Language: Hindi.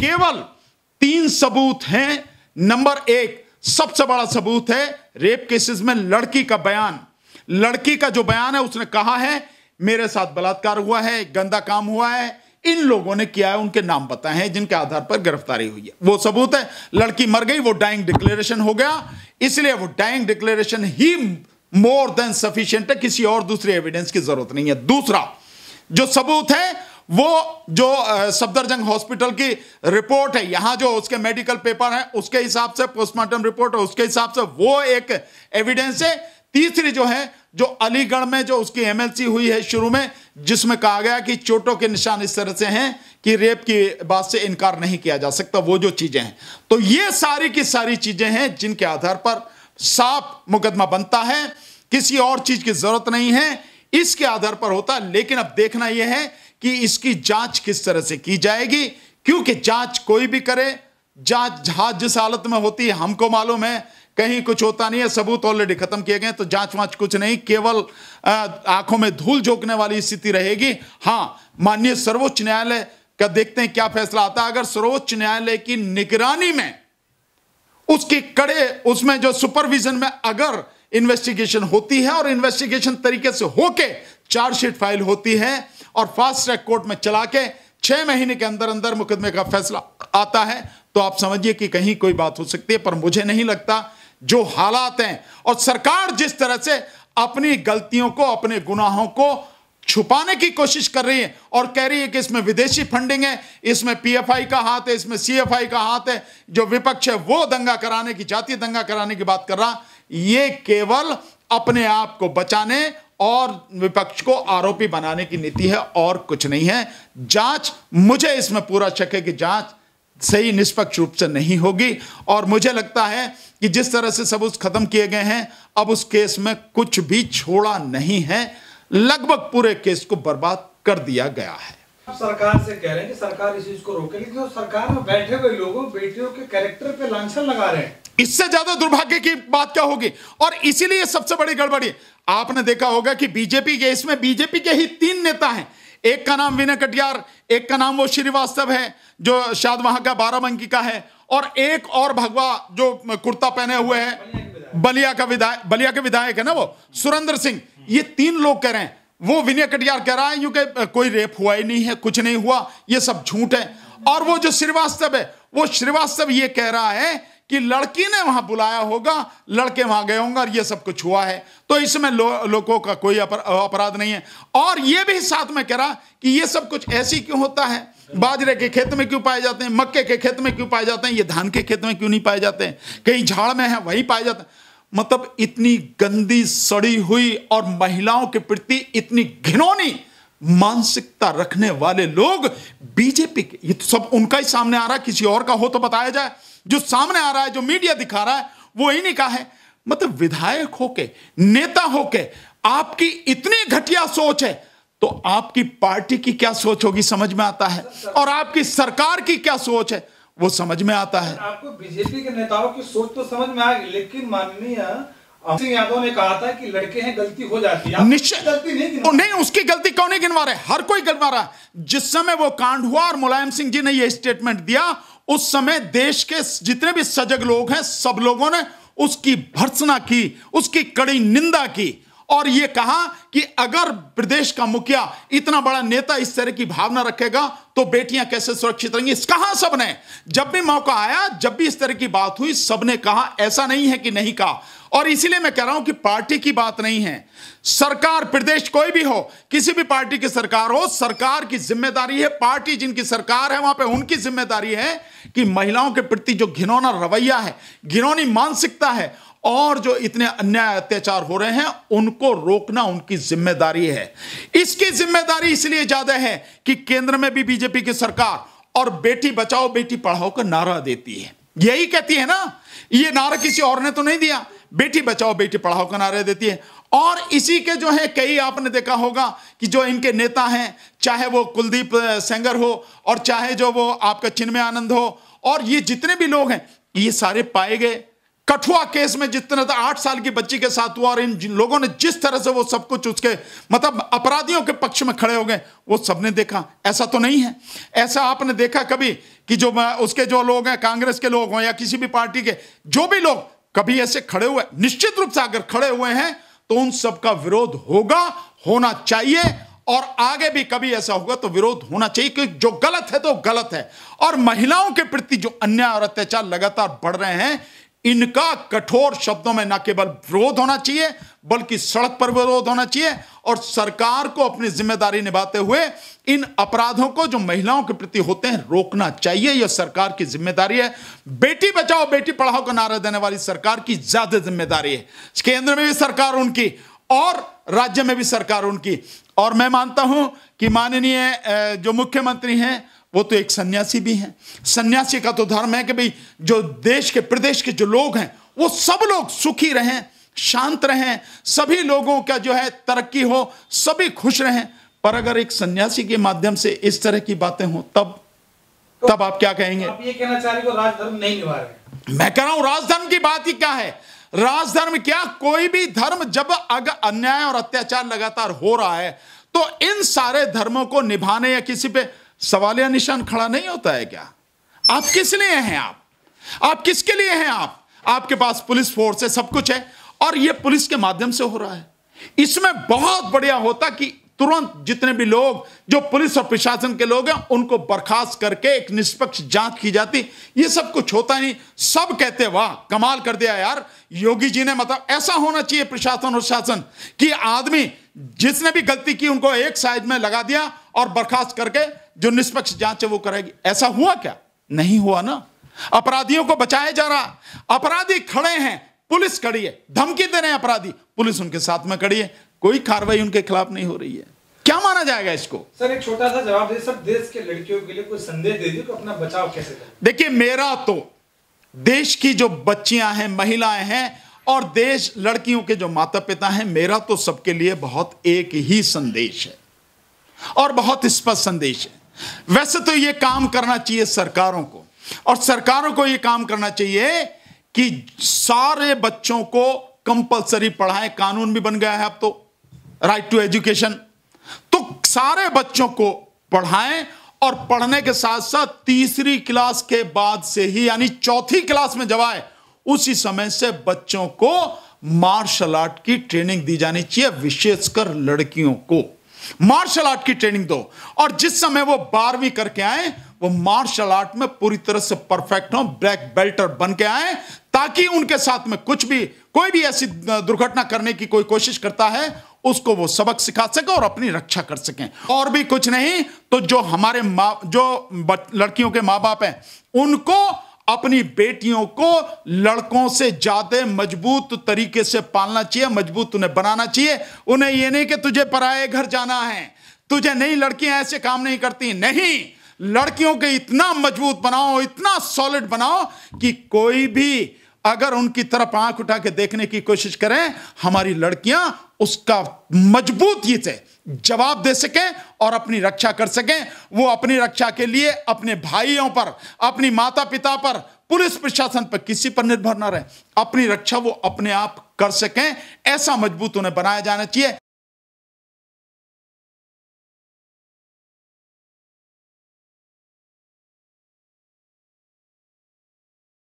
केवल तीन सबूत हैं नंबर एक सबसे बड़ा सबूत है रेप केसेस में लड़की का बयान लड़की का जो बयान है उसने कहा है मेरे साथ बलात्कार हुआ है गंदा काम हुआ है इन लोगों ने किया है उनके नाम बताए हैं जिनके आधार पर गिरफ्तारी हुई है वो सबूत है लड़की मर गई वो डाइंग डिक्लेरेशन हो गया इसलिए वो डाइंग डिक्लेरेशन ही मोर देन सफिशियंट है किसी और दूसरी एविडेंस की जरूरत नहीं है दूसरा जो सबूत है वो जो सफदरजंग हॉस्पिटल की रिपोर्ट है यहां जो उसके मेडिकल पेपर है उसके हिसाब से पोस्टमार्टम रिपोर्ट है उसके हिसाब से वो एक एविडेंस है तीसरी जो है जो अलीगढ़ में जो उसकी एमएलसी हुई है शुरू में जिसमें कहा गया कि चोटों के निशान इस तरह से हैं कि रेप की बात से इनकार नहीं किया जा सकता वो जो चीजें हैं तो ये सारी की सारी चीजें हैं जिनके आधार पर साफ मुकदमा बनता है किसी और चीज की जरूरत नहीं है इसके आधार पर होता लेकिन अब देखना यह है कि इसकी जांच किस तरह से की जाएगी क्योंकि जांच कोई भी करे जांच जहाज जिस हालत में होती है हमको मालूम है कहीं कुछ होता नहीं है सबूत ऑलरेडी खत्म किए गए तो जांच वांच कुछ नहीं केवल आंखों में धूल झोंकने वाली स्थिति रहेगी हां माननीय सर्वोच्च न्यायालय का देखते हैं क्या फैसला आता है अगर सर्वोच्च न्यायालय की निगरानी में उसके कड़े उसमें जो सुपरविजन में अगर इन्वेस्टिगेशन होती है और इन्वेस्टिगेशन तरीके से होके चार्जशीट फाइल होती है और फास्ट ट्रैक कोर्ट में चला के छह महीने के अंदर अंदर मुकदमे का फैसला आता है तो आप समझिए कि कहीं कोई बात हो सकती है पर मुझे नहीं लगता जो हालात हैं और सरकार जिस तरह से अपनी गलतियों को अपने गुनाहों को छुपाने की कोशिश कर रही है और कह रही है कि इसमें विदेशी फंडिंग है इसमें पीएफआई का हाथ है इसमें सीएफआई का हाथ है जो विपक्ष है वो दंगा कराने की जातीय दंगा कराने की बात कर रहा ये केवल अपने आप को बचाने और विपक्ष को आरोपी बनाने की नीति है और कुछ नहीं है जांच मुझे इसमें पूरा शक है कि जांच सही निष्पक्ष रूप से नहीं होगी और मुझे लगता है कि जिस तरह से सबूत खत्म किए गए हैं अब उस केस में कुछ भी छोड़ा नहीं है लगभग पूरे केस को बर्बाद कर दिया गया है सरकार से कह रहे हैं कि सरकार इस चीज को रोके लेकिन तो सरकार में बैठे हुए लोगों बेटियों के कैरेक्टर पे लांछन लगा रहे हैं इससे ज्यादा दुर्भाग्य की बात क्या होगी और इसीलिए सबसे बड़ी गड़बड़ी आपने देखा होगा कि बीजेपी के इसमें बीजेपी के ही तीन नेता हैं एक का नाम विनय कटियार एक का नाम वो श्रीवास्तव है जो शायद वहां का बाराबंकी का है और एक और भगवा जो कुर्ता पहने हुए है बलिया का विधायक बलिया के विधायक है ना वो सुरेंद्र सिंह ये तीन लोग कह रहे हैं वो विनय कटियार कह रहा है क्योंकि कोई रेप हुआ ही नहीं है कुछ नहीं हुआ ये सब झूठ है और वो जो श्रीवास्तव है वो श्रीवास्तव ये कह रहा है कि लड़की ने वहां बुलाया होगा लड़के वहां गए होंगे और ये सब कुछ हुआ है तो इसमें लो, लोगों का कोई अपराध नहीं है और ये भी साथ में कह रहा कि ये सब कुछ ऐसी क्यों होता है बाजरे के खेत में क्यों पाए जाते हैं मक्के के खेत में क्यों पाए जाते हैं ये धान के खेत में क्यों नहीं पाए जाते हैं कहीं झाड़ में है वही पाए जाते मतलब इतनी गंदी सड़ी हुई और महिलाओं के प्रति इतनी घिनौनी मानसिकता रखने वाले लोग बीजेपी के ये तो सब उनका ही सामने आ रहा है किसी और का हो तो बताया जाए जो सामने आ रहा है जो मीडिया दिखा रहा है वो इन्हीं का है मतलब विधायक होके नेता होके आपकी इतनी घटिया सोच है तो आपकी पार्टी की क्या सोच होगी समझ में आता है और आपकी सरकार की क्या सोच है वो समझ में आता है आपको बीजेपी के नेताओं की सोच तो समझ में आएगी लेकिन माननीय निश्चय नहीं उसकी गलती नहीं गिनवा रहे हर कोई गिनवा रहा है जिस समय वो कांड हुआ और मुलायम सिंह जी ने यह स्टेटमेंट दिया उस समय देश के जितने भी सजग लोग हैं सब लोगों ने उसकी भर्सना की उसकी कड़ी निंदा की और यह कहा कि अगर प्रदेश का मुखिया इतना बड़ा नेता इस तरह की भावना रखेगा तो बेटियां कैसे सुरक्षित रहेंगी कहा सबने जब भी मौका आया जब भी इस तरह की बात हुई सबने कहा ऐसा नहीं है कि नहीं कहा और इसीलिए मैं कह रहा हूं कि पार्टी की बात नहीं है सरकार प्रदेश कोई भी हो किसी भी पार्टी की सरकार हो सरकार की जिम्मेदारी है पार्टी जिनकी सरकार है वहां पे उनकी जिम्मेदारी है कि महिलाओं के प्रति जो घिनौना रवैया है घिनौनी मानसिकता है और जो इतने अन्याय अत्याचार हो रहे हैं उनको रोकना उनकी जिम्मेदारी है इसकी जिम्मेदारी इसलिए ज्यादा है कि केंद्र में भी बीजेपी की सरकार और बेटी बचाओ बेटी पढ़ाओ का नारा देती है यही कहती है ना ये नारा किसी और ने तो नहीं दिया बेटी बचाओ बेटी पढ़ाओ का नारा देती है और इसी के जो है कई आपने देखा होगा कि जो इनके नेता हैं चाहे वो कुलदीप सेंगर हो और चाहे जो वो आपका चिन्मय आनंद हो और ये जितने भी लोग हैं ये सारे पाए गए कठुआ केस में जितने तो आठ साल की बच्ची के साथ हुआ और इन लोगों ने जिस तरह से वो सब कुछ उसके मतलब अपराधियों के पक्ष में खड़े हो गए वो सबने देखा ऐसा तो नहीं है ऐसा आपने देखा कभी कि जो उसके जो लोग हैं कांग्रेस के लोग हों या किसी भी पार्टी के जो भी लोग कभी ऐसे खड़े हुए निश्चित रूप से अगर खड़े हुए हैं तो उन सबका विरोध होगा होना चाहिए और आगे भी कभी ऐसा होगा तो विरोध होना चाहिए क्योंकि जो गलत है तो गलत है और महिलाओं के प्रति जो अन्याय और अत्याचार लगातार बढ़ रहे हैं इनका कठोर शब्दों में न केवल विरोध होना चाहिए बल्कि सड़क पर विरोध होना चाहिए और सरकार को अपनी जिम्मेदारी निभाते हुए इन अपराधों को जो महिलाओं के प्रति होते हैं रोकना चाहिए यह सरकार की जिम्मेदारी है बेटी बचाओ बेटी पढ़ाओ का नारा देने वाली सरकार की ज्यादा जिम्मेदारी है केंद्र में भी सरकार उनकी और राज्य में भी सरकार उनकी और मैं मानता हूं कि माननीय जो मुख्यमंत्री हैं वो तो एक सन्यासी भी हैं सन्यासी का तो धर्म है कि भाई जो देश के प्रदेश के जो लोग हैं वो सब लोग सुखी रहें शांत रहें सभी लोगों का जो है तरक्की हो सभी खुश रहें पर अगर एक सन्यासी के माध्यम से इस तरह की बातें हो तब तो, तब आप क्या कहेंगे आप ये कहना चाह रहे हो राजधर्म नहीं निभा रहे मैं कह रहा हूं राजधर्म की बात ही क्या है राजधर्म क्या कोई भी धर्म जब अगर अन्याय और अत्याचार लगातार हो रहा है तो इन सारे धर्मों को निभाने या किसी पे सवालिया निशान खड़ा नहीं होता है क्या आप किस लिए हैं आप आप किसके लिए हैं आप आपके पास पुलिस फोर्स है सब कुछ है और यह पुलिस के माध्यम से हो रहा है इसमें बहुत बढ़िया होता कि तुरंत जितने भी लोग जो पुलिस और प्रशासन के लोग हैं उनको बर्खास्त करके एक निष्पक्ष जांच की जाती ये सब कुछ होता नहीं सब कहते वाह कमाल कर दिया यार योगी जी ने मतलब ऐसा होना चाहिए प्रशासन और शासन कि आदमी जिसने भी गलती की उनको एक साइज में लगा दिया और बर्खास्त करके जो निष्पक्ष जांच है वो करेगी ऐसा हुआ क्या नहीं हुआ ना अपराधियों को बचाया जा रहा अपराधी खड़े हैं पुलिस खड़ी है धमकी दे रहे हैं अपराधी पुलिस उनके साथ में खड़ी है कोई कार्रवाई उनके खिलाफ नहीं हो रही है क्या माना जाएगा इसको सर एक छोटा सा जवाब दे सर देश के लड़कियों के लिए कोई संदेश दे तो अपना बचाव कैसे देखिए मेरा तो देश की जो बच्चियां हैं महिलाएं हैं और देश लड़कियों के जो माता पिता हैं मेरा तो सबके लिए बहुत एक ही संदेश है और बहुत स्पष्ट संदेश है वैसे तो यह काम करना चाहिए सरकारों को और सरकारों को यह काम करना चाहिए कि सारे बच्चों को कंपलसरी पढ़ाएं कानून भी बन गया है अब तो राइट टू एजुकेशन तो सारे बच्चों को पढ़ाएं और पढ़ने के साथ साथ तीसरी क्लास के बाद से ही यानी चौथी क्लास में जब आए उसी समय से बच्चों को मार्शल आर्ट की ट्रेनिंग दी जानी चाहिए विशेषकर लड़कियों को मार्शल आर्ट की ट्रेनिंग दो और जिस समय वो बारहवीं करके आए वो मार्शल आर्ट में पूरी तरह से परफेक्ट हो ब्लैक बेल्टर बन के आए ताकि उनके साथ में कुछ भी कोई भी ऐसी दुर्घटना करने की कोई कोशिश करता है उसको वो सबक सिखा सके और अपनी रक्षा कर सके और भी कुछ नहीं तो जो हमारे जो लड़कियों के माँ बाप हैं उनको अपनी बेटियों को लड़कों से ज्यादा मजबूत तरीके से पालना चाहिए मजबूत उन्हें बनाना चाहिए उन्हें यह नहीं कि तुझे पराए घर जाना है तुझे नहीं लड़कियां ऐसे काम नहीं करती नहीं लड़कियों के इतना मजबूत बनाओ इतना सॉलिड बनाओ कि कोई भी अगर उनकी तरफ आंख उठा के देखने की कोशिश करें हमारी लड़कियां उसका मजबूती से जवाब दे सकें और अपनी रक्षा कर सकें वो अपनी रक्षा के लिए अपने भाइयों पर अपनी माता पिता पर पुलिस प्रशासन पर किसी पर निर्भर न रहे अपनी रक्षा वो अपने आप कर सकें ऐसा मजबूत उन्हें बनाया जाना चाहिए